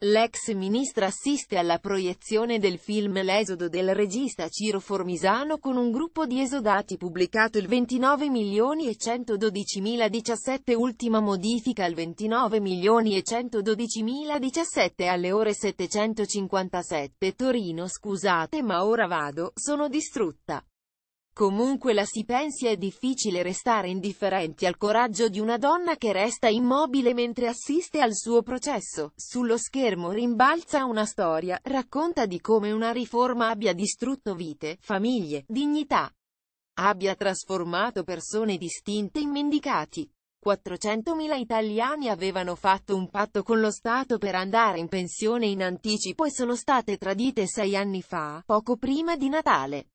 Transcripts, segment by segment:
L'ex ministra assiste alla proiezione del film L'esodo del regista Ciro Formisano con un gruppo di esodati pubblicato il 29 milioni e 112.017 ultima modifica al 29 milioni e 112.017 alle ore 757 Torino scusate ma ora vado, sono distrutta. Comunque la si pensi è difficile restare indifferenti al coraggio di una donna che resta immobile mentre assiste al suo processo. Sullo schermo rimbalza una storia, racconta di come una riforma abbia distrutto vite, famiglie, dignità, abbia trasformato persone distinte in mendicati. 400.000 italiani avevano fatto un patto con lo Stato per andare in pensione in anticipo e sono state tradite sei anni fa, poco prima di Natale.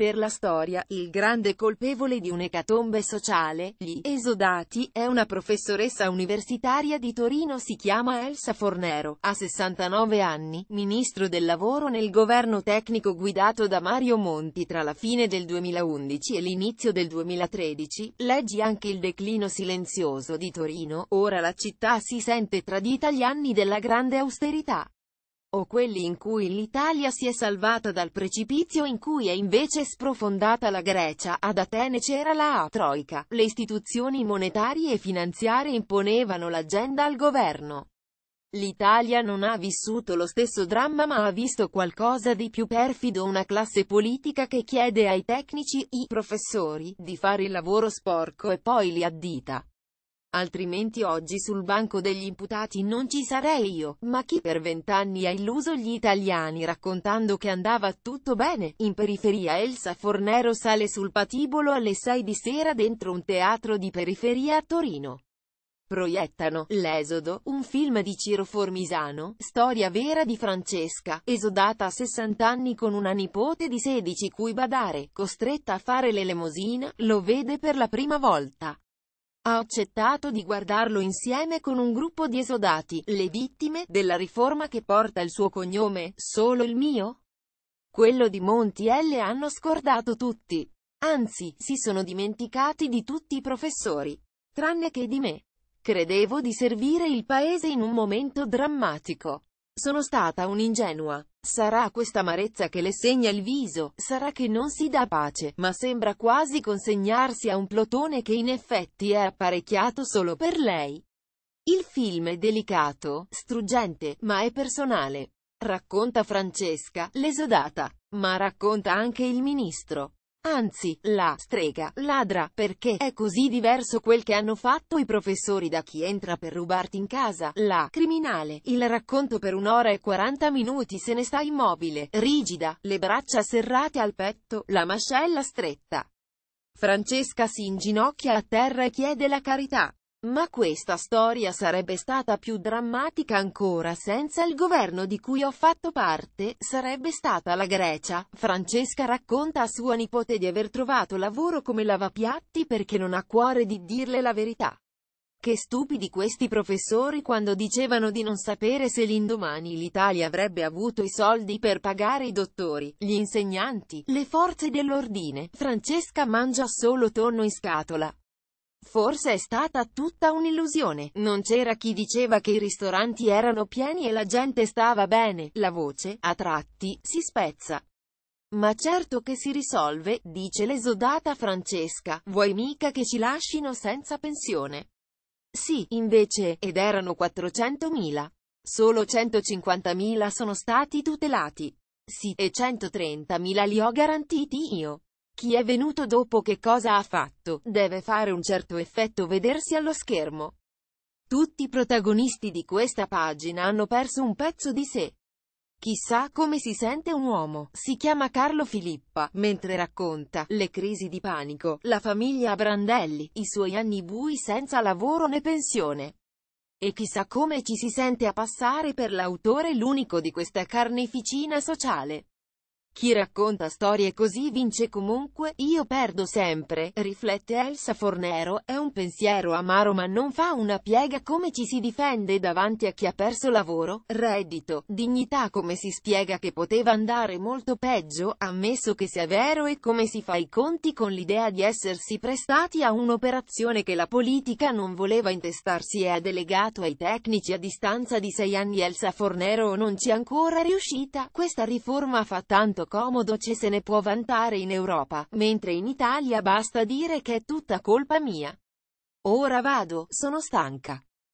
Per la storia, il grande colpevole di un'ecatombe sociale, gli esodati, è una professoressa universitaria di Torino si chiama Elsa Fornero, a 69 anni, ministro del lavoro nel governo tecnico guidato da Mario Monti tra la fine del 2011 e l'inizio del 2013, leggi anche il declino silenzioso di Torino, ora la città si sente tradita agli anni della grande austerità o quelli in cui l'Italia si è salvata dal precipizio in cui è invece sprofondata la Grecia, ad Atene c'era la Troica, le istituzioni monetarie e finanziarie imponevano l'agenda al governo. L'Italia non ha vissuto lo stesso dramma ma ha visto qualcosa di più perfido una classe politica che chiede ai tecnici, i professori, di fare il lavoro sporco e poi li addita. Altrimenti oggi sul banco degli imputati non ci sarei io, ma chi per vent'anni ha illuso gli italiani raccontando che andava tutto bene. In periferia Elsa Fornero sale sul patibolo alle 6 di sera dentro un teatro di periferia a Torino. Proiettano L'Esodo, un film di Ciro Formisano, storia vera di Francesca, esodata a 60 anni con una nipote di 16 cui badare, costretta a fare l'elemosina, lo vede per la prima volta ha accettato di guardarlo insieme con un gruppo di esodati, le vittime, della riforma che porta il suo cognome, solo il mio? Quello di Monti L hanno scordato tutti. Anzi, si sono dimenticati di tutti i professori, tranne che di me. Credevo di servire il paese in un momento drammatico. Sono stata un'ingenua. Sarà questa amarezza che le segna il viso, sarà che non si dà pace, ma sembra quasi consegnarsi a un plotone che in effetti è apparecchiato solo per lei. Il film è delicato, struggente, ma è personale. Racconta Francesca, l'esodata, ma racconta anche il ministro. Anzi, la strega, ladra, perché è così diverso quel che hanno fatto i professori da chi entra per rubarti in casa, la criminale, il racconto per un'ora e 40 minuti se ne sta immobile, rigida, le braccia serrate al petto, la mascella stretta. Francesca si inginocchia a terra e chiede la carità. Ma questa storia sarebbe stata più drammatica ancora senza il governo di cui ho fatto parte, sarebbe stata la Grecia. Francesca racconta a sua nipote di aver trovato lavoro come lavapiatti perché non ha cuore di dirle la verità. Che stupidi questi professori quando dicevano di non sapere se l'indomani l'Italia avrebbe avuto i soldi per pagare i dottori, gli insegnanti, le forze dell'ordine. Francesca mangia solo tonno in scatola. Forse è stata tutta un'illusione, non c'era chi diceva che i ristoranti erano pieni e la gente stava bene, la voce, a tratti, si spezza. Ma certo che si risolve, dice l'esodata Francesca, vuoi mica che ci lascino senza pensione? Sì, invece, ed erano 400.000. Solo 150.000 sono stati tutelati. Sì, e 130.000 li ho garantiti io. Chi è venuto dopo che cosa ha fatto, deve fare un certo effetto vedersi allo schermo. Tutti i protagonisti di questa pagina hanno perso un pezzo di sé. Chissà come si sente un uomo, si chiama Carlo Filippa, mentre racconta le crisi di panico, la famiglia Brandelli, i suoi anni bui senza lavoro né pensione. E chissà come ci si sente a passare per l'autore l'unico di questa carneficina sociale. Chi racconta storie così vince comunque, io perdo sempre, riflette Elsa Fornero, è un pensiero amaro ma non fa una piega come ci si difende davanti a chi ha perso lavoro, reddito, dignità come si spiega che poteva andare molto peggio, ammesso che sia vero e come si fa i conti con l'idea di essersi prestati a un'operazione che la politica non voleva intestarsi e ha delegato ai tecnici a distanza di sei anni Elsa Fornero non ci è ancora riuscita, questa riforma fa tanto comodo ce se ne può vantare in Europa, mentre in Italia basta dire che è tutta colpa mia. Ora vado, sono stanca.